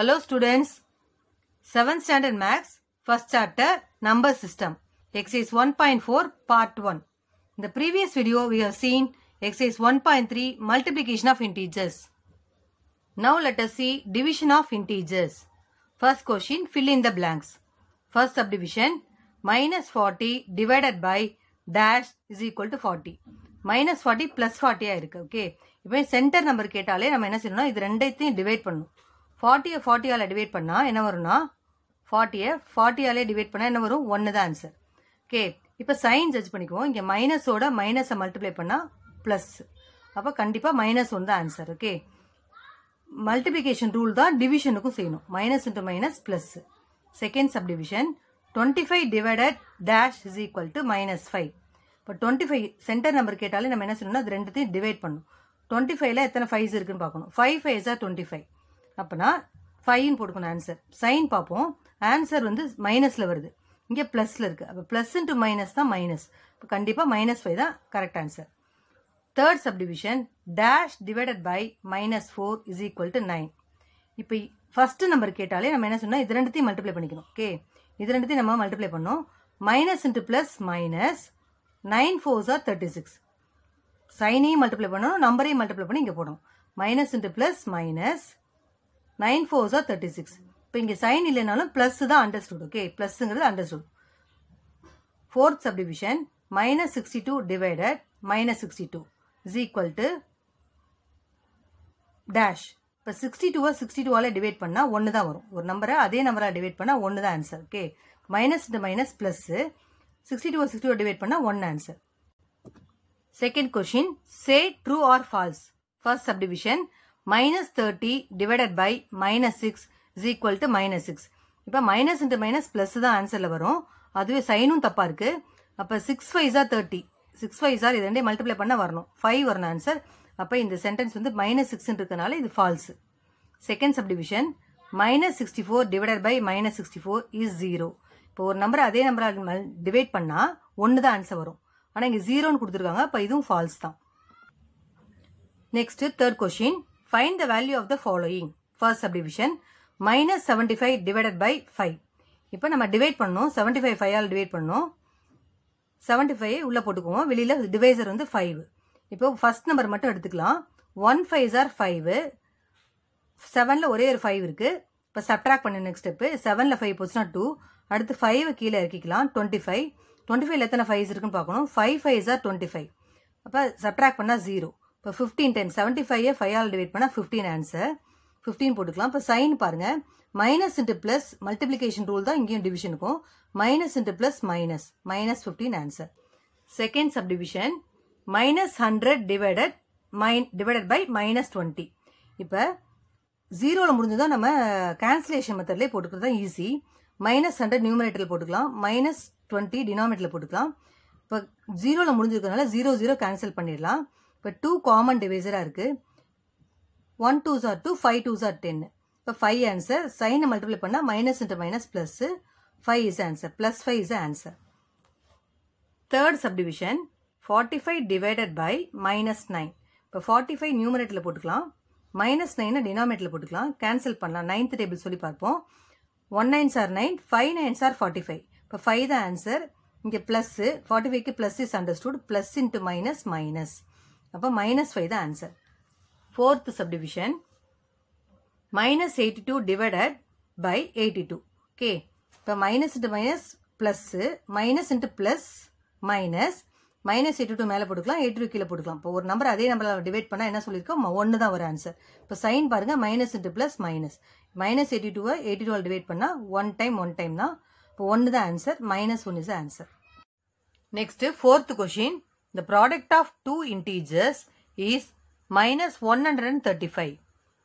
Hello students, 7th standard maths, first chapter, number system, exercise 1.4 part 1. In the previous video we have seen exercise 1.3 multiplication of integers. Now let us see division of integers. First question fill in the blanks. First subdivision minus 40 divided by dash is equal to 40. Minus forty plus ஃபார்ட்டியாக இருக்குது okay இப்போ centre number கேட்டாலே நம்ம என்ன செய்யணும்னா இது ரெண்டைத்தையும் divide பண்ணணும் ஃபார்ட்டியை ஃபார்ட்டியால் divide பண்ணால் என்ன வரும்னா ஃபார்ட்டியை ஃபார்ட்டியாலே டிவைட் பண்ணால் என்ன வரும் ஒன்று தான் ஆன்சர் ஓகே இப்போ சைன் ஜட்ஜ் பண்ணிக்குவோம் இங்கே மைனஸோட மைனஸை மல்டிப்ளை பண்ணால் ப்ளஸ் அப்போ கண்டிப்பாக மைனஸ் ஒன்று தான் ஆன்சர் ஓகே மல்டிப்ளிகேஷன் ரூல் தான் டிவிஷனுக்கும் செய்யணும் minus into minus plus second sub division twenty five divided dash is equal to minus five இப்போ டுவெண்ட்டி ஃபைவ் சென்டர் நம்பர் கேட்டாலே நம்ம என்ன சொல்லணும்னா அது ரெண்டுத்தையும் டிவைட் பண்ணணும் டுவெண்ட்டி ஃபைவ்ல எத்தனை ஃபைவ்ஸ் இருக்குன்னு பார்க்கணும் ஃபைவ் ஃபைவ்ஸாக டுவெண்ட்டி ஃபைவ் அப்போனா ஃபைன் போட்டுக்கணும் ஆன்சர் சைன் பார்ப்போம் ஆன்சர் வந்து மைனஸில் வருது இங்கே ப்ளஸில் இருக்குது அப்போ ப்ளஸ் இன்ட்டு மைனஸ் தான் மைனஸ் இப்போ கண்டிப்பாக மைனஸ் ஃபைவ் தான் correct answer third subdivision dash divided by minus four is equal to nine இப்போ ஃபஸ்ட்டு நம்பர் கேட்டாலே நம்ம என்ன சொன்னால் இது ரெண்டுத்தையும் மல்டிப்ளை பண்ணிக்கணும் ஓகே இது ரெண்டுத்தையும் நம்ம மல்டிப்ளை பண்ணோம் minus into plus minus nine fours are thirty six சைனையும் மல்டிப்ளை பண்ணணும் நம்பரையும் மல்டிப்ளை பண்ணி இங்கே போடணும் minus into plus minus nine four are thirty six இப்போ இங்கே சைன் இல்லைனாலும் ப்ளஸ் தான் அண்டர்ஸ்டூட் ஓகே ப்ளஸ்ஸுங்கிறது understood fourth subdivision minus sixty two divided minus sixty two is equal to dash இப்போ சிக்ஸ்டி டூவை சிக்ஸ்டி டூவால் டிவைட் பண்ணால் ஒன்று தான் வரும் ஒரு நம்பரை அதே நம்பராக டிவைட் பண்ணால் ஒன்று தான் ஆன்சர் ஓகே மைனஸ் இந்த minus plus sixty two sixty two divide பண்ணால் one answer second question say true or false first subdivision minus thirty divided by minus six is equal to minus six இப்போ minus into minus plus தான் ஆன்சரில் வரும் அதுவே சைனும் தப்பாக இருக்குது அப்போ சிக்ஸ் ஃபைஸாக தேர்ட்டி சிக்ஸ் ஃபைவ் இது ரெண்டே மல்டிப்ளை பண்ண வரணும் ஃபைவ் வரணும் ஆன்சர் அப்போ இந்த சென்டென்ஸ் வந்து மைனஸ் சிக்ஸ்னு இருக்கனால இது false second sub division minus sixty four divided by minus sixty four is zero இப்போ ஒரு நம்பரை அதே நம்பரை டிவைட் பண்ணால் ஒன்று தான் ஆன்சர் வரும் ஆனால் இங்கே ஜீரோன்னு கொடுத்துருக்காங்க அப்போ இதுவும் ஃபால்ஸ் தான் next third question find the value of the following first subdivision, minus 75 five divided by five இப்போ நம்ம டிவைட் பண்ணோம் செவன்டி ஃபைவ் ஃபைவ் ஆல் டிவைட் பண்ணோம் செவன்டி ஃபைவ் உள்ளே போட்டுக்குவோம் வெளியில் டிவைசர் வந்து ஃபைவ் இப்போ ஃபர்ஸ்ட் நம்பர் மட்டும் எடுத்துக்கலாம் ஒன் ஃபைவ் ஆர் ஃபைவ் செவனில் ஒரே ஒரு ஃபைவ் இருக்குது இப்போ subtract பண்ண நெக்ஸ்ட் step, செவனில் ஃபைவ் போச்சினா டூ அடுத்து ஃபைவ் கீழே இறக்கிக்கலாம் 25, ஃபைவ் எத்தன ஃபைவ்ல எத்தனை ஃபைவ்ஸ் இருக்குன்னு பார்க்கணும் five fives are twenty five அப்போ சப்ட்ராக்ட் பண்ணால் ஜீரோ இப்போ fifteen ten seventy five five ஆல் டிவைட் பண்ணால் ஃபிஃப்டீன் ஆன்சர் ஃபிஃப்டீன் போட்டுக்கலாம் இப்போ சைன் பாருங்கள் minus into plus multiplication rule தான் இங்கேயும் டிவிஷனுக்கும் minus into plus minus minus fifteen answer second sub division minus hundred divided min divided by minus twenty இப்போ ஜீரோவில் தான் நம்ம கேன்சலேஷன் மெத்தட்லேயே போட்டுக்கிறது தான் ஈஸி மைனஸ் ஹண்ட்ரட் நியூமரேட்டரில் போட்டுக்கலாம் மைனஸ் டுவெண்ட்டி டினாமினேட்டரில் போட்டுக்கலாம் இப்போ ஜீரோவில் முடிஞ்சிருக்கனால ஜீரோ ஜீரோ கேன்சல் பண்ணிடலாம் இப்போ டூ காமன் டிவைசராக இருக்குது one two are two five two are ten இப்போ ஃபைவ் ஆன்சர் சைனை மல்டிப்ளை பண்ணால் minus into minus plus five is answer plus five is answer third subdivision forty five divided by minus nine இப்போ forty five நியூமரேட்டில் போட்டுக்கலாம் minus நைனை டினாமேட்டில் போட்டுக்கலாம் cancel பண்ணலாம் ninth table சொல்லி பார்ப்போம் one nine are nine five nine are forty five இப்போ five தான் answer இங்கே ப்ளஸ்ஸு ஃபார்ட்டி ஃபைவ்க்கு plus is understood plus into minus minus அப்போ மைனஸ் ஃபைவ் தான் answer fourth subdivision minus eighty two divided by eighty two okay இப்போ minus into minus plus minus into plus minus minus eighty two மேலே போட்டுக்கலாம் eighty two கீழே போட்டுக்கலாம் இப்போ ஒரு number அதே நம்பரில் டிவைட் பண்ணால் என்ன சொல்லியிருக்கோம் ஒன்று தான் ஒரு ஆன்சர் இப்போ சைன் பாருங்கள் minus into plus minus minus eighty டூவை எயிட்டி டூவில் டிவைட் பண்ணால் ஒன் டைம் ஒன் டைம் தான் இப்போ ஒன்று தான் answer minus one is answer next fourth question The product of two integers is minus 135.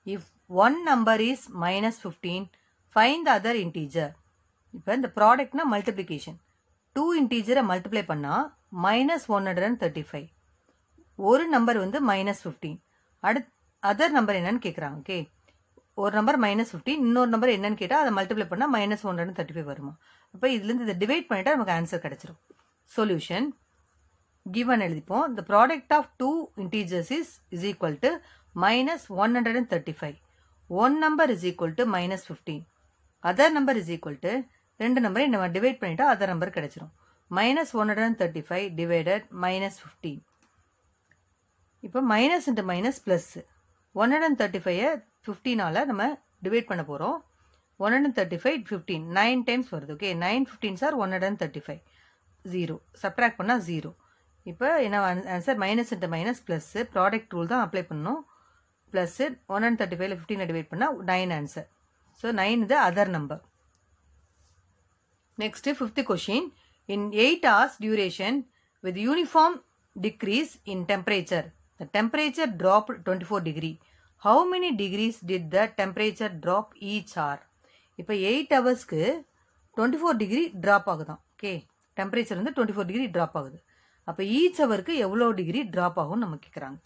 If one number is minus 15, find the other integer. இப்போ இந்த ப்ராடக்ட்னா மல்டிப்ளிகேஷன் டூ இன்டீஜரை multiply பண்ணால் minus one hundred and thirty five ஒரு number வந்து minus fifteen அடுத் other number என்னன்னு கேட்குறாங்க ஓகே ஒரு நம்பர் மைனஸ் ஃபிஃப்டீன் இன்னொரு நம்பர் என்னன்னு கேட்டால் அதை மல்டிப்ளை பண்ணால் minus one hundred thirty five வருமா அப்போ இதுலேருந்து இதை டிவைட் பண்ணிவிட்டால் நமக்கு ஆன்சர் கிடச்சிரும் சொல்யூஷன் given எழுதிப்போம் the product of two integers is is equal to minus 135 one number is equal to minus 15 other number is equal to ரெண்டு நம்பரை நம்ம டிவைட் பண்ணிட்டா அதர் நம்பர் கிடைச்சிரும் minus one hundred and thirty five divided minus fifteen இப்போ minus into minus plus one hundred and thirty five ஃபிஃப்டீனால் நம்ம divide பண்ண போகிறோம் one hundred and thirty five fifteen nine times வருது okay nine fifteen are one hundred and thirty five zero subtract பண்ணால் zero இப்போ என்ன answer minus into minus plus product rule தான் apply பண்ணணும் ப்ளஸ்ஸு ஒன் அண்ட் தேர்ட்டி ஃபைவ்ல ஃபிஃப்டினை divide பண்ணால் nine answer so nine இது other number next fifth question in eight hours duration with uniform decrease in temperature the temperature drop twenty four degree how many degrees did the temperature drop each hour இப்போ eight ஹவர்ஸ்க்கு twenty four degree drop ஆகுதான் okay temperature வந்து twenty four degree drop ஆகுது அப்போ each அவருக்கு எவ்வளோ degree drop ஆகும் நம்ம கேட்குறாங்க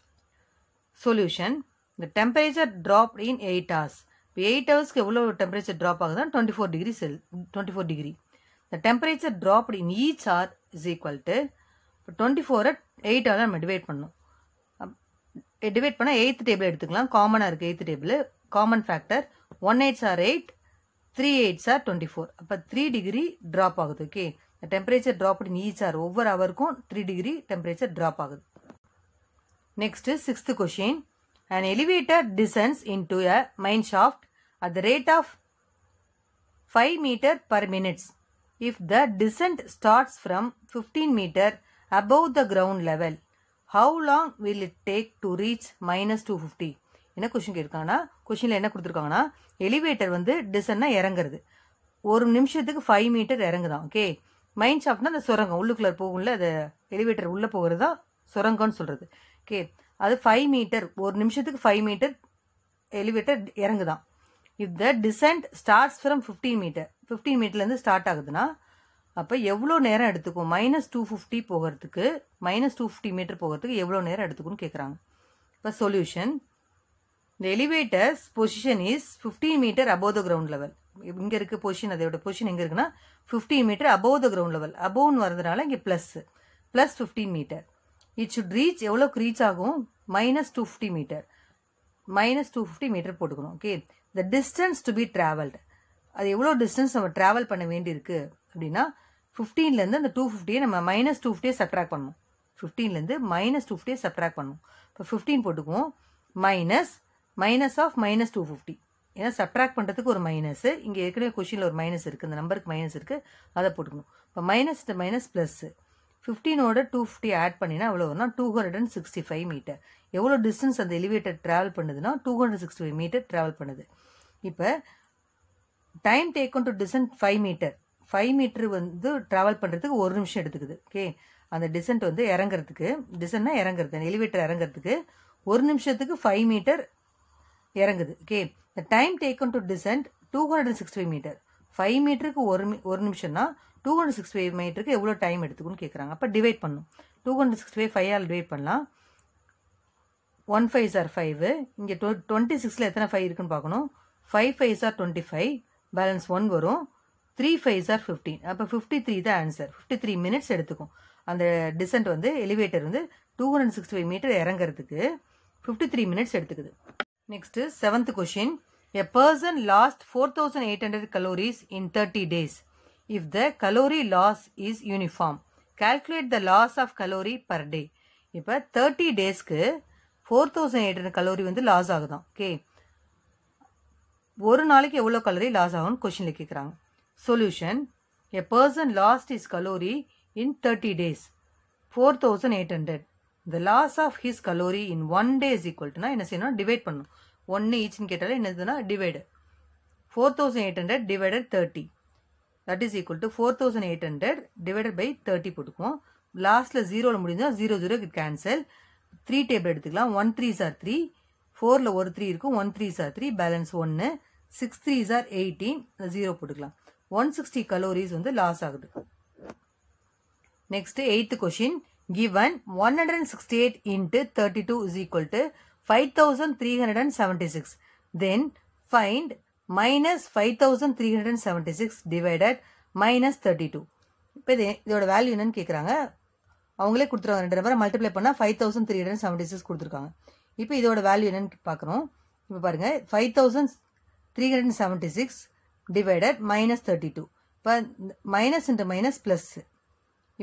சொல்யூஷன் இந்த temperature drop in eight hours இப்போ எயிட் ஹவர்ஸ்க்கு எவ்வளோ டெம்பரேச்சர் ட்ராப் ஆகுதுன்னா டுவெண்ட்டி ஃபோர் டிகிரி செல் டுவெண்ட்டி ஃபோர் டிகிரி இந்த temperature drop in each hour is equal to இப்போ டுவெண்ட்டி ஃபோரை எயிட் ஹவர் நம்ம டிவைட் பண்ணணும் டிவைட் பண்ணால் எயித்து டேபிள் எடுத்துக்கலாம் காமனாக இருக்குது eighth table common factor one eights are eight three eights are twenty four அப்போ த்ரீ டிகிரி ட்ராப் ஆகுது okay temperature drop in each R ஒவ்வொரு ஹவருக்கும் த்ரீ டிகிரி டெம்பரேச்சர் ட்ராப் ஆகுது next sixth question and elevator descends into a mine shaft at the rate of five metre per minutes if the descent starts from fifteen metre above the ground level how long will it take to reach minus two fifty என்ன question கேட்டிருக்காங்கன்னா கொஷினில் என்ன கொடுத்துருக்காங்கன்னா elevator வந்து டிசன்னா இறங்குறது ஒரு நிமிஷத்துக்கு ஃபைவ் மீட்டர் இறங்குதான் ஓகே மைண்ட் ஷாஃப்ட்னா அந்த சுரங்கம் உள்ளுக்குள்ளே போகும்ல அது எலிவேட்டர் உள்ளே போகிறது தான் சுரங்கம்னு சொல்கிறது ஓகே அது ஃபைவ் மீட்டர் ஒரு நிமிஷத்துக்கு ஃபைவ் மீட்டர் எலிவேட்டர் இறங்குதான் if the descent starts from fifteen metre fifteen மீட்டர்லேருந்து ஸ்டார்ட் ஆகுதுன்னா அப்போ எவ்வளோ நேரம் எடுத்துக்கும் மைனஸ் டூ ஃபிஃப்டி போகிறதுக்கு மைனஸ் டூ ஃபிஃப்டி மீட்டர் போகிறதுக்கு எவ்வளோ நேரம் எடுத்துக்கும்னு கேட்குறாங்க இப்போ சொல்யூஷன் இந்த elevator's position is fifteen metre above the ground level இங்கே இருக்கு பொசிஷன் அதோட பொசிஷன் எங்கே இருக்குன்னா fifteen metre above the ground level அபவ்னு வரதுனால இங்கே plus plus fifteen metre it should reach எவ்வளோக்கு ரீச் ஆகும் minus two fifty metre minus two fifty metre போட்டுக்கணும் okay the distance to be travelled அது எவ்வளோ டிஸ்டன்ஸ் நம்ம ட்ராவல் பண்ண வேண்டியிருக்கு அப்படின்னா ஃபிஃப்டீன்லேருந்து அந்த டூ ஃபிஃப்டியை நம்ம மைனஸ் டூ ஃபிஃப்டியை சப்ட்ராக்ட் பண்ணும் ஃபிஃப்டீன்லேருந்து மைனஸ் டூ ஃபிஃப்டியை சப்ட்ராக்ட் பண்ணணும் இப்போ ஃபிஃப்டீன் போட்டுக்குவோம் minus minus of minus two fifty ஏன்னா சப்ட்ராக்ட் பண்ணுறதுக்கு ஒரு மைனஸ் இங்கே ஏற்கனவே கொஷினில் ஒரு மைனஸ் இருக்குது இந்த நம்பருக்கு மைனஸ் இருக்குது அதை போட்டுக்கணும் இப்போ மைனஸ் மைனஸ் ப்ளஸ்ஸு ஃபிஃப்டீனோட டூ ஃபிஃப்டி ஆட் பண்ணினா அவ்வளோ வரும்னா two hundred and sixty five metre எவ்வளோ டிஸ்டன்ஸ் அந்த எலிவேட்டர் ட்ராவல் பண்ணுதுன்னா two hundred sixty five metre travel பண்ணுது இப்போ time taken to descent five metre five metre வந்து ட்ராவல் பண்ணுறதுக்கு ஒரு நிமிஷம் எடுத்துக்குது ஓகே அந்த டிசன்ட் வந்து இறங்குறதுக்கு டிசன்னா இறங்குறது எலிவேட்டர் இறங்குறதுக்கு ஒரு நிமிஷத்துக்கு ஃபைவ் மீட்டர் இறங்குது okay the time taken to descent two hundred sixty five metre five மீட்டருக்கு ஒரு ஒரு நிமிஷம்னா டூ ஹண்ட்ரட் சிக்ஸ்டி ஃபைவ் மீட்டருக்கு எவ்வளோ டைம் எடுத்துக்குன்னு கேட்குறாங்க அப்போ டிவைட் பண்ணும் two hundred sixty five five ஆல் டிவைட் பண்ணலாம் ஒன் ஃபைவ் சார் ஃபைவ் இங்கே டொ டுவெண்ட்டி சிக்ஸில் எத்தனை ஃபைவ் இருக்குன்னு பார்க்கணும் ஃபைவ் ஃபைவ் சார் டுவெண்ட்டி ஃபைவ் பேலன்ஸ் ஒன் வரும் த்ரீ ஃபைவ் சார் ஃபிஃப்டீன் அப்போ ஃபிஃப்டி த்ரீ தான் ஆன்சர் ஃபிஃப்டி த்ரீ மினிட்ஸ் எடுத்துக்கும் அந்த டிசன்ட் வந்து எலிவேட்டர் வந்து two hundred sixty five metre இறங்குறதுக்கு ஃபிஃப்டி த்ரீ மினிட்ஸ் எடுத்துக்குது next seventh question A person lost 4800 calories in 30 days. If the calorie loss is uniform, calculate the loss of calorie per day. இப்போ thirty டேஸ்க்கு four thousand eight hundred calorie வந்து loss ஆகுதான் okay ஒரு நாளைக்கு எவ்வளோ calorie loss ஆகும்னு கொஷினில் கேட்குறாங்க solution a person lost is calorie in thirty days four thousand eight hundred the loss of his calorie in one day is ஈக்குவல்ட்டுனா என்ன செய்யணும் டிவைட் பண்ணணும் ஒன்று ஈச்னு கேட்டால் என்னதுன்னா divide four thousand eight hundred divided thirty that is equal to four thousand eight hundred divided by thirty போட்டுக்குவோம் லாஸ்ட்டில் ஜீரோவில் முடிஞ்சால் zero zero cancel three table எடுத்துக்கலாம் ஒன் த்ரீ சார் த்ரீ ஃபோரில் ஒரு த்ரீ இருக்கும் ஒன் த்ரீ சார் த்ரீ பேலன்ஸ் ஒன்று சிக்ஸ் த்ரீ சார் எயிட்டீன் ஜீரோ போட்டுக்கலாம் ஒன் சிக்ஸ்டி கலோரிஸ் வந்து லாஸ் ஆகுது next eighth question given one eight into thirty two is equal to five five thousand thousand three three hundred and six then find minus hundred and find six divided minus thirty two இப்போ இது இதோட value என்னன்னு கேட்குறாங்க அவங்களே கொடுத்துருவாங்க ரெண்டு நம்பரை multiply பண்ணால் five thousand three hundred seventy six கொடுத்துருக்காங்க இப்போ இதோட வேல்யூ என்னன்னு பார்க்குறோம் இப்போ பாருங்கள் five thousand three hundred seventy six divided minus thirty two இப்போ மைனஸ் இன்ட்டு மைனஸ் ப்ளஸ்ஸு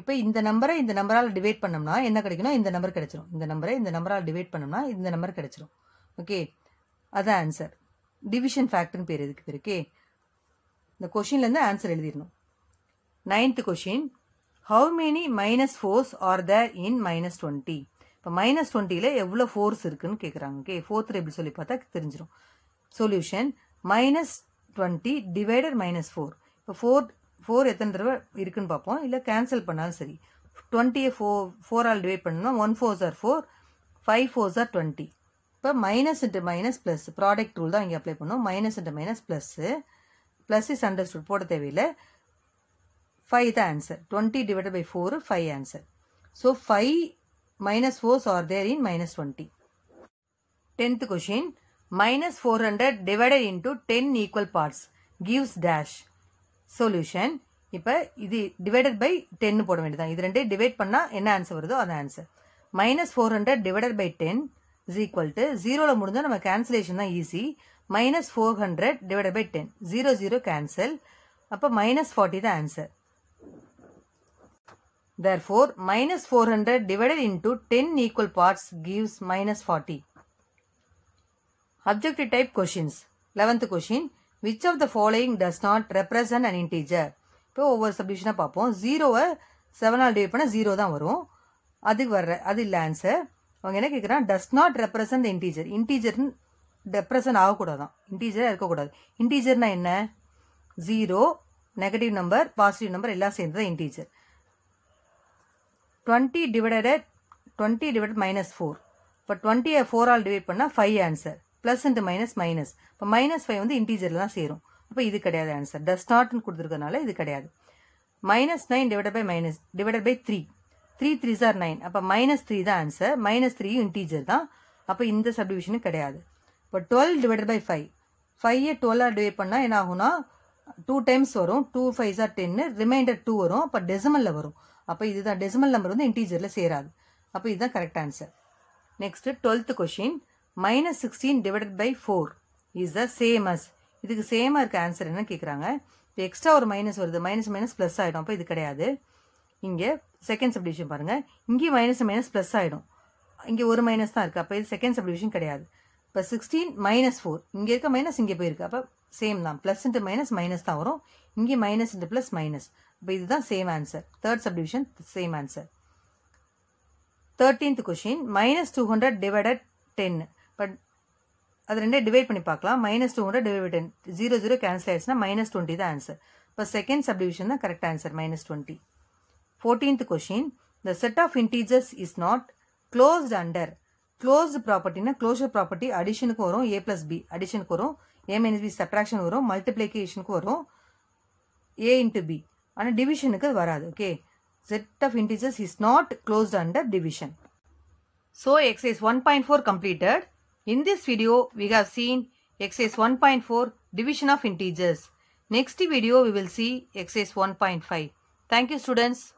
இப்போ இந்த நம்பரை இந்த நம்பரால் டிவைட் பண்ணோம்னா என்ன கிடைக்கணும் இந்த நம்பர் கிடைச்சிரும் இந்த நம்பரை இந்த நம்பரால் டிவைட் பண்ணோம்னா இந்த நம்பர் கிடைச்சிரும் ஓகே அதான் ஆன்சர் டிவிஷன் ஃபேக்டர்னு பேர் இதுக்கு பேர் ஓகே இந்த கொஷின்லேருந்து ஆன்சர் எழுதிடணும் ninth question how many minus fours are there in minus twenty இப்போ மைனஸ் டுவெண்ட்டியில் எவ்வளோ ஃபோர்ஸ் இருக்குன்னு கேட்குறாங்க ஓகே ஃபோர்த் எப்படி சொல்லி பார்த்தா தெரிஞ்சிடும் solution minus twenty divided minus four இப்போ ஃபோர் ஃபோர் எத்தனை தடவை இருக்குன்னு பார்ப்போம் இல்லை கேன்சல் பண்ணாலும் சரி டுவெண்ட்டியை ஃபோர் ஃபோரால் டிவைட் பண்ணால் one four are four five four are twenty இப்போ minus into minus plus product rule தான் இங்கே அப்ளை பண்ணோம் minus into minus plus plus is understood போட தேவையில்லை ஃபைவ் தான் answer twenty divide by four five answer so five minus fours are there in minus twenty tenth question minus four hundred divided into ten equal parts gives dash solution இப்போ இது divided by டென்னு போட வேண்டியதான் இது ரெண்டே divide பண்ணால் என்ன answer வருதோ அந்த answer minus four hundred divided by ten is equal to ஜீரோவில் முடிஞ்சால் நம்ம கேன்சலேஷன் தான் easy minus four hundred divided by ten zero zero cancel அப்போ மைனஸ் ஃபார்ட்டி தான் answer therefore minus four hundred divided into ten equal parts gives minus forty objective type questions 11th question which of the following does not represent and integer இப்போ ஒவ்வொரு சப்டிவிஷனாக பார்ப்போம் ஜீரோவை செவனால் divide பண்ணால் zero தான் வரும் அதுக்கு வர்ற அது இல்லை ஆன்சர் அவங்க என்ன கேட்குறான் டஸ் நாட் ரெப்ரசன்ட் இன்டீஜர் இன்டீஜர்னு ரெப்ரசன்ட் ஆகக்கூடாதான் இன்டீஜராக இருக்கக்கூடாது இன்டீஜர்னா என்ன zero negative number positive number எல்லாம் சேர்ந்து தான் integer twenty divided twenty divided minus four இப்போ டுவெண்ட்டியை ஃபோரால் டிவைட் பண்ணால் five answer plus into minus minus இப்போ மைனஸ் ஃபைவ் வந்து இன்டீஜர்ல தான் சேரும் அப்போ இது கிடையாது ஆன்சர் டஸ் நாட்னு கொடுத்துருக்கனால இது கிடையாது minus nine divide by minus divide by three three three சார் நைன் அப்போ மைனஸ் த்ரீ தான் ஆன்சர் மைனஸ் த்ரீயும் இன்டீஜர் தான் அப்போ இந்த சப்டிவிஷனும் கிடையாது இப்போ டுவெல் டிவைட் பை ஃபைவ் ஃபைவை டுவெல்லாக டிவைட் பண்ணால் என்ன ஆகும்னா டூ டைம்ஸ் வரும் டூ ஃபைவ் சார் டென்னு ரிமைண்டர் டூ வரும் அப்போ டெசிமலில் வரும் அப்போ இதுதான் டெசிமல் நம்பர் வந்து இன்டீஜரில் சேராது அப்போ இதுதான் correct answer next twelfth question minus sixteen divided by four is the same as இதுக்கு சேமாக இருக்க ஆன்சர் என்னன்னு கேட்குறாங்க இப்போ எக்ஸ்ட்ரா ஒரு மைனஸ் வருது மைனஸ் மைனஸ் ப்ளஸ் ஆகிடும் அப்போ இது கிடையாது இங்கே செகண்ட் சப்டிவிஷன் பாருங்கள் இங்கே மைனஸ் மைனஸ் ப்ளஸ் ஆகிடும் இங்கே ஒரு மைனஸ் தான் இருக்குது அப்போ இது செகண்ட் சப்டிவிஷன் கிடையாது இப்போ சிக்ஸ்டீன் மைனஸ் ஃபோர் இங்கே இருக்க மைனஸ் இங்கே போயிருக்கு அப்போ சேம் தான் ப்ளஸ் இன்ட்டு மைனஸ் மைனஸ் தான் வரும் இங்கே மைனஸ் இன்ட்டு ப்ளஸ் மைனஸ் இப்போ இதுதான் same answer third subdivision same answer thirteenth question minus two hundred divided டென்னு பட் அது ரெண்டே டிவைட் பண்ணி பார்க்கலாம் மைனஸ் டூவோட டிவைட் ஜீரோ ஜீரோ கேன்சல் ஆயிடுச்சுன்னா மைனஸ் டுவெண்ட்டி தான் ஆன்சர் இப்போ செகண்ட் சப்டிவிஷன் தான் correct answer minus twenty fourteenth question the set of integers is not closed under closed ப்ராப்பர்ட்டினா க்ளோஷர் ப்ராப்பர்ட்டி அடிஷனுக்கு வரும் ஏ ப்ளஸ் பி அடிஷனுக்கு வரும் ஏ மைனஸ் பி சப்ராக்ஷன் வரும் மல்டிப்ளிகேஷனுக்கு வரும் ஏ இன்ட்டு பி ஆனால் டிவிஷனுக்கு வராது okay set of integers is not closed under division so exercise one point four completed In this video, we have seen XS 1.4 division of integers. Next video, we will see XS 1.5. Thank you students.